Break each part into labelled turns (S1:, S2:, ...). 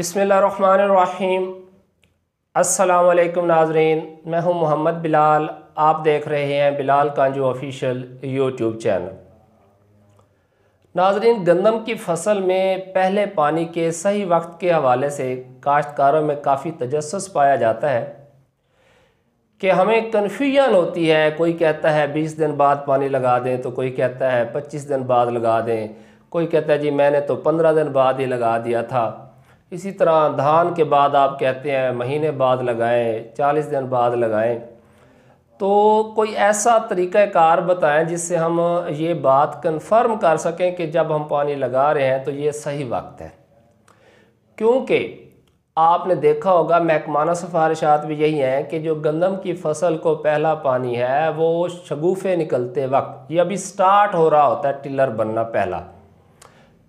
S1: बसमीम अस्सलाम नाजरीन मैं हूं मोहम्मद बिलाल आप देख रहे हैं Bilal Kanju official YouTube channel नाजरीन गंदम की फसल में पहले पानी के सही वक्त के हवाले से काश्तकारों में काफ़ी तजस पाया जाता है कि हमें कन्फ्यूजन होती है कोई कहता है बीस दिन बाद पानी लगा दें तो कोई कहता है पच्चीस दिन बाद लगा दें कोई कहता है जी मैंने तो पंद्रह दिन बाद ही लगा दिया था इसी तरह धान के बाद आप कहते हैं महीने बाद लगाएं चालीस दिन बाद लगाएं तो कोई ऐसा कार बताएं जिससे हम ये बात कंफर्म कर सकें कि जब हम पानी लगा रहे हैं तो ये सही वक्त है क्योंकि आपने देखा होगा महकमाना सिफारिशात भी यही हैं कि जो गंदम की फसल को पहला पानी है वो शगुफ़े निकलते वक्त ये अभी स्टार्ट हो रहा होता है टिलर बनना पहला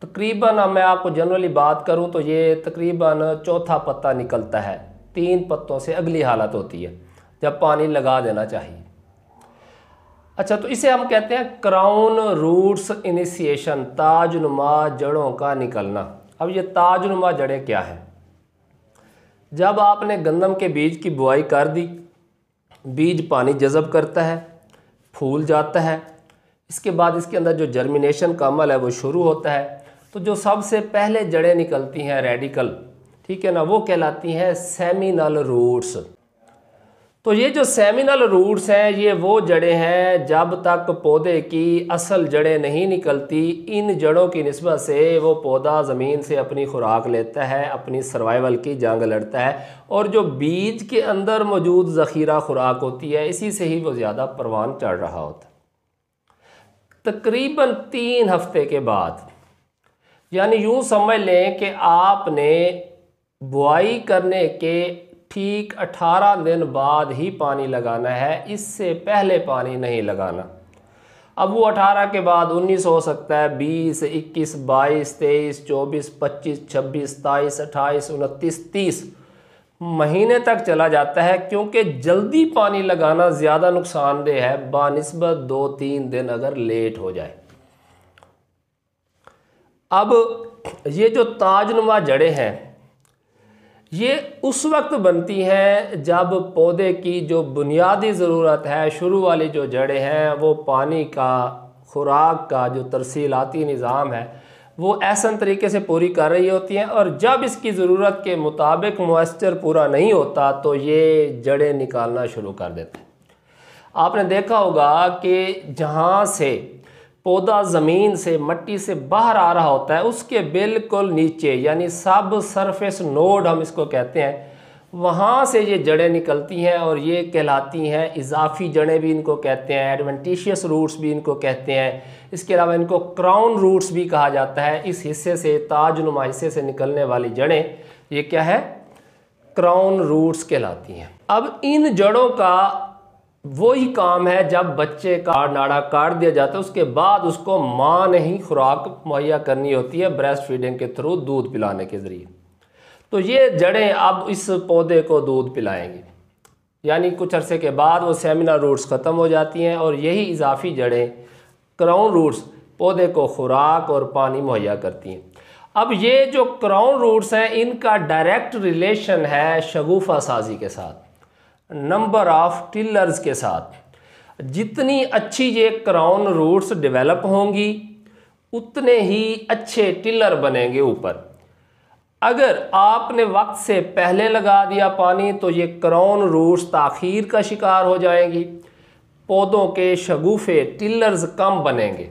S1: तकरीबन मैं आपको जनरली बात करूं तो ये तकरीबन चौथा पत्ता निकलता है तीन पत्तों से अगली हालत होती है जब पानी लगा देना चाहिए अच्छा तो इसे हम कहते हैं क्राउन रूट्स इनिशिएशन ताजनुमा जड़ों का निकलना अब ये ताजनुमा जड़ें क्या हैं जब आपने गंदम के बीज की बुआई कर दी बीज पानी जज़ब करता है फूल जाता है इसके बाद इसके अंदर जो जर्मिनेशन का अमल है वो शुरू होता है तो जो सबसे पहले जड़ें निकलती हैं रेडिकल ठीक है ना वो कहलाती हैं सेमिनल रूट्स तो ये जो सेमिनल रूट्स हैं ये वो जड़ें हैं जब तक पौधे की असल जड़ें नहीं निकलती इन जड़ों की नस्बत से वो पौधा ज़मीन से अपनी खुराक लेता है अपनी सर्वाइवल की जंग लड़ता है और जो बीज के अंदर मौजूद ज़ख़ीरा खुराक होती है इसी से ही वो ज़्यादा परवान चढ़ रहा होता है तकरीबन तीन हफ्ते के बाद यानी यूं समझ लें कि आपने बुआई करने के ठीक 18 दिन बाद ही पानी लगाना है इससे पहले पानी नहीं लगाना अब वो 18 के बाद 19 हो सकता है 20, 21, 22, 23, 24, 25, 26, 27, 28, 29, 30 महीने तक चला जाता है क्योंकि जल्दी पानी लगाना ज़्यादा नुकसानदेह है बानस्बत दो तीन दिन अगर लेट हो जाए अब ये जो ताजनुमा जड़ें हैं ये उस वक्त बनती हैं जब पौधे की जो बुनियादी ज़रूरत है शुरू वाली जो जड़ें हैं वो पानी का खुराक का जो तरसीलाती निज़ाम है वो ऐसा तरीके से पूरी कर रही होती हैं और जब इसकी ज़रूरत के मुताबिक मॉइस्चर पूरा नहीं होता तो ये जड़ें निकालना शुरू कर देते हैं आपने देखा होगा कि जहाँ से पौधा ज़मीन से मट्टी से बाहर आ रहा होता है उसके बिल्कुल नीचे यानी सब सरफेस नोड हम इसको कहते हैं वहाँ से ये जड़ें निकलती हैं और ये कहलाती हैं इजाफी जड़ें भी इनको कहते हैं एडवेंटिशियस रूट्स भी इनको कहते हैं इसके अलावा इनको क्राउन रूट्स भी कहा जाता है इस हिस्से से ताज नुमा हिस्से से निकलने वाली जड़ें ये क्या है क्राउन रूट्स कहलाती हैं अब इन जड़ों का वही काम है जब बच्चे का नाड़ा काट दिया जाता है उसके बाद उसको माँ ने ही खुराक मुहैया करनी होती है ब्रेस्ट फीडिंग के थ्रू दूध पिलाने के ज़रिए तो ये जड़ें अब इस पौधे को दूध पिलाएंगी यानी कुछ अरसे के बाद वो सेमिना रूट्स ख़त्म हो जाती हैं और यही इजाफी जड़ें क्राउन रूट्स पौधे को खुराक और पानी मुहैया करती हैं अब ये जो क्राउन रूट्स हैं इनका डायरेक्ट रिलेशन है शगुफा साजी के साथ नंबर ऑफ टिलर्स के साथ जितनी अच्छी ये क्राउन रूट्स डेवलप होंगी उतने ही अच्छे टिलर बनेंगे ऊपर अगर आपने वक्त से पहले लगा दिया पानी तो ये क्राउन रूट्स ताखीर का शिकार हो जाएंगी पौधों के शगुफे टिलर्स कम बनेंगे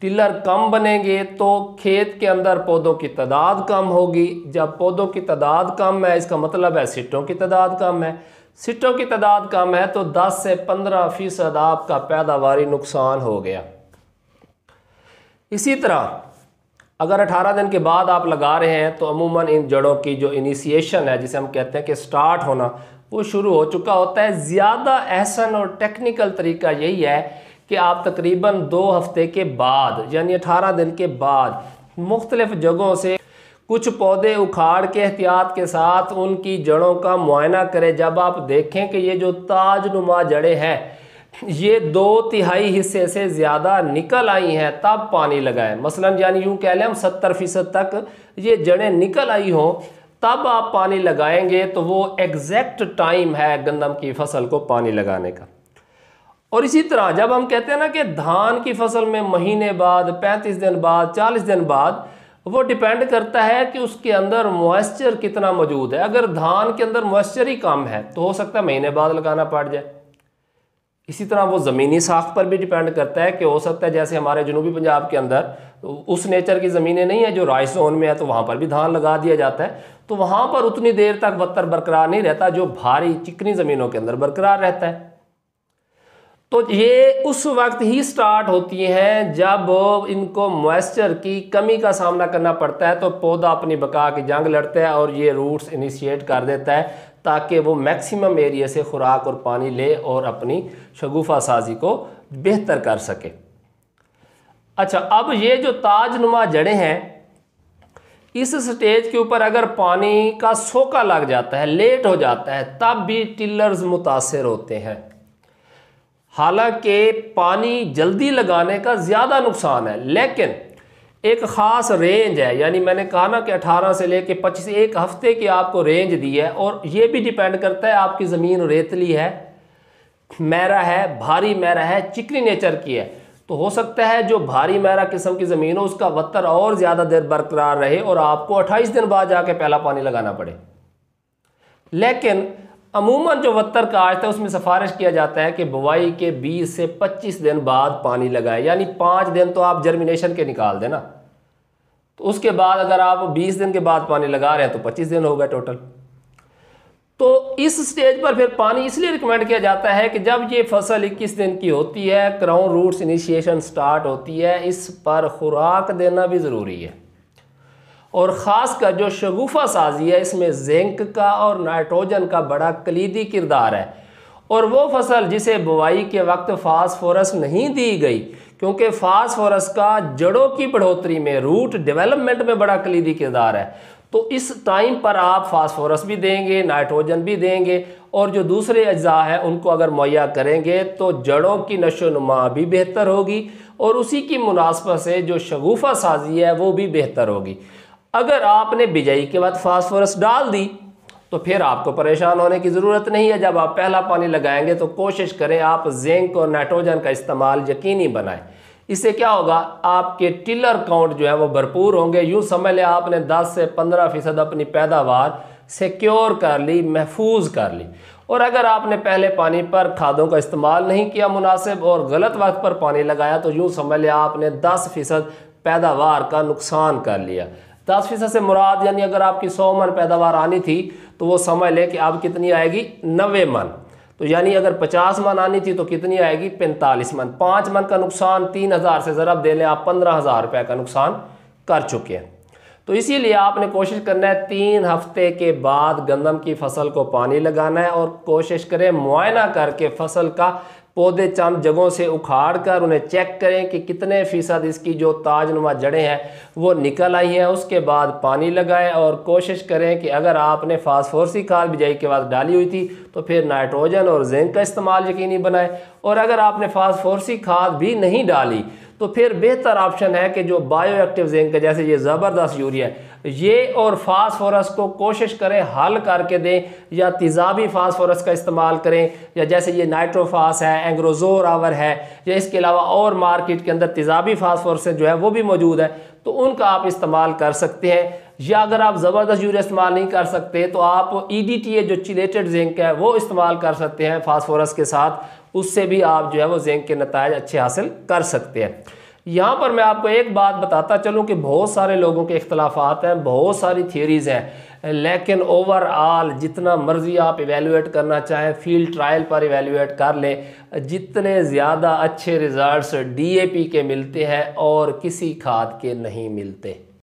S1: टिलर कम बनेंगे तो खेत के अंदर पौधों की तादाद कम होगी जब पौधों की तादाद कम है इसका मतलब है सिटों की तादाद कम है सिटों की तादाद कम है तो 10 से 15 फ़ीसद आपका पैदावारी नुकसान हो गया इसी तरह अगर 18 दिन के बाद आप लगा रहे हैं तो अमूमन इन जड़ों की जो इनिशिएशन है जिसे हम कहते हैं कि स्टार्ट होना वो शुरू हो चुका होता है ज़्यादा एहसन और टेक्निकल तरीका यही है कि आप तकरीबन दो हफ्ते के बाद यानी 18 दिन के बाद मुख्तलिफ जगहों से कुछ पौधे उखाड़ के एहतियात के साथ उनकी जड़ों का मुआयना करें जब आप देखें कि ये जो ताज नुमा जड़ें हैं ये दो तिहाई हिस्से से ज़्यादा निकल आई हैं तब पानी लगाएं मसलन यानी यूँ कह लें हम सत्तर फ़ीसद तक ये जड़ें निकल आई हों तब आप पानी लगाएंगे तो वो एग्जैक्ट टाइम है गंदम की फसल को पानी लगाने का और इसी तरह जब हम कहते हैं ना कि धान की फसल में महीने बाद 35 दिन बाद 40 दिन बाद वो डिपेंड करता है कि उसके अंदर मॉइस्चर कितना मौजूद है अगर धान के अंदर मॉइस्चर ही कम है तो हो सकता है महीने बाद लगाना पड़ जाए इसी तरह वो ज़मीनी साख पर भी डिपेंड करता है कि हो सकता है जैसे हमारे जनूबी पंजाब के अंदर तो उस नेचर की ज़मीनें नहीं है जो राइस जोन में है तो वहाँ पर भी धान लगा दिया जाता है तो वहाँ पर उतनी देर तक बत्तर बरकरार नहीं रहता जो भारी चिकनी ज़मीनों के अंदर बरकरार रहता है तो ये उस वक्त ही स्टार्ट होती हैं जब इनको मॉइस्चर की कमी का सामना करना पड़ता है तो पौधा अपनी बका के जंग लड़ता है और ये रूट्स इनिशिएट कर देता है ताकि वो मैक्सिमम एरिया से खुराक और पानी ले और अपनी शगुफा साजी को बेहतर कर सके अच्छा अब ये जो ताजनुमा जड़ें हैं इस स्टेज के ऊपर अगर पानी का सोका लग जाता है लेट हो जाता है तब भी टिलर्स मुतासर होते हैं हालांकि पानी जल्दी लगाने का ज़्यादा नुकसान है लेकिन एक ख़ास रेंज है यानी मैंने कहा ना कि 18 से लेके 25 एक हफ्ते की आपको रेंज दी है और ये भी डिपेंड करता है आपकी ज़मीन रेतली है मैरा है भारी मैरा है चिकनी नेचर की है तो हो सकता है जो भारी मैरा किस्म की ज़मीन हो उसका वत्तर और ज़्यादा देर बरकरार रहे और आपको अट्ठाईस दिन बाद जाके पहला पानी लगाना पड़े लेकिन अमूमन जो वत्तर का आज था उसमें सिफारिश किया जाता है कि बुवाई के 20 से 25 दिन बाद पानी लगाए यानी पाँच दिन तो आप जर्मिनेशन के निकाल देना तो उसके बाद अगर आप 20 दिन के बाद पानी लगा रहे हैं तो 25 दिन होगा टोटल तो इस स्टेज पर फिर पानी इसलिए रिकमेंड किया जाता है कि जब ये फसल 21 दिन की होती है क्राउन रूट्स इनिशिएशन स्टार्ट होती है इस पर खुराक देना भी ज़रूरी है और ख़ास कर जो शगुफा साजी है इसमें जिंक का और नाइट्रोजन का बड़ा कलीदी किरदार है और वो फसल जिसे बुआई के वक्त फास्फोरस नहीं दी गई क्योंकि फास्फोरस का जड़ों की बढ़ोतरी में रूट डेवलपमेंट में बड़ा कलीदी किरदार है तो इस टाइम पर आप फास्फोरस भी देंगे नाइट्रोजन भी देंगे और जो दूसरे अज्जा हैं उनको अगर मुहैया करेंगे तो जड़ों की नशो नुमा भी बेहतर होगी और उसी की मुनासबत से जो शगुफा साजी है वो भी बेहतर होगी अगर आपने बिजाई के बाद फास्फोरस डाल दी तो फिर आपको परेशान होने की ज़रूरत नहीं है जब आप पहला पानी लगाएंगे तो कोशिश करें आप जेंक और नाइट्रोजन का इस्तेमाल यकीनी बनाएं इससे क्या होगा आपके टिलर काउंट जो है वो भरपूर होंगे यूँ समझ लें आपने 10 से 15 फीसद अपनी पैदावार सिक्योर कर ली महफूज कर ली और अगर आपने पहले पानी पर खादों का इस्तेमाल नहीं किया मुनासिब और गलत वक्त पर पानी लगाया तो यूँ समझ लें आपने दस फीसद पैदावार का नुकसान कर लिया दस फीसद से मुराद यानी अगर आपकी सौ मन पैदावार आनी थी तो वो समझ लें कि अब कितनी आएगी नबे मन तो यानी अगर पचास मन आनी थी तो कितनी आएगी पैंतालीस मन पाँच मन का नुकसान तीन हज़ार से ज़रब दे लें आप पंद्रह हज़ार रुपये का नुकसान कर चुके हैं तो इसीलिए आपने कोशिश करना है तीन हफ्ते के बाद गंदम की फसल को पानी लगाना है और कोशिश करें मुआयना करके फसल का पौधे चंद जगहों से उखाड़ कर उन्हें चेक करें कि कितने फ़ीसद इसकी जो ताजनुमा जड़ें हैं वो निकल आई हैं उसके बाद पानी लगाएं और कोशिश करें कि अगर आपने फास्फोरसी खाद बिजाई के बाद डाली हुई थी तो फिर नाइट्रोजन और जिंक का इस्तेमाल यकीनी बनाएं और अगर आपने फास्फोरसी खाद भी नहीं डाली तो फिर बेहतर ऑप्शन है कि जो बायो एक्टिव जिंक जैसे ये ज़बरदस्त यूरिया है ये और फास्फोरस को कोशिश करें हल करके दें या तेज़ाबी फास्फोरस का इस्तेमाल करें या जैसे ये नाइट्रोफास है एंग्रोजोर आवर है या इसके अलावा और मार्केट के अंदर तेज़ाबी फास्फोरस जो है वो भी मौजूद है तो उनका आप इस्तेमाल कर सकते हैं या अगर आप ज़बरदस्त यूरिया इस्तेमाल नहीं कर सकते तो आप ई डी टी ए जो चिलेटेड जिंक है वो इस्तेमाल कर सकते हैं फास्फोरस के साथ उससे भी आप जो है वो जिंक के नतज अच्छे हासिल कर सकते हैं यहाँ पर मैं आपको एक बात बताता चलूँ कि बहुत सारे लोगों के इख्तलाफात हैं बहुत सारी थियोरीज़ हैं लेकिन ओवरऑल जितना मर्ज़ी आप इवेलुएट करना चाहें फील्ड ट्रायल पर इवेलुएट कर लें जितने ज़्यादा अच्छे रिज़ल्ट डी ए पी के मिलते हैं और किसी खाद के नहीं मिलते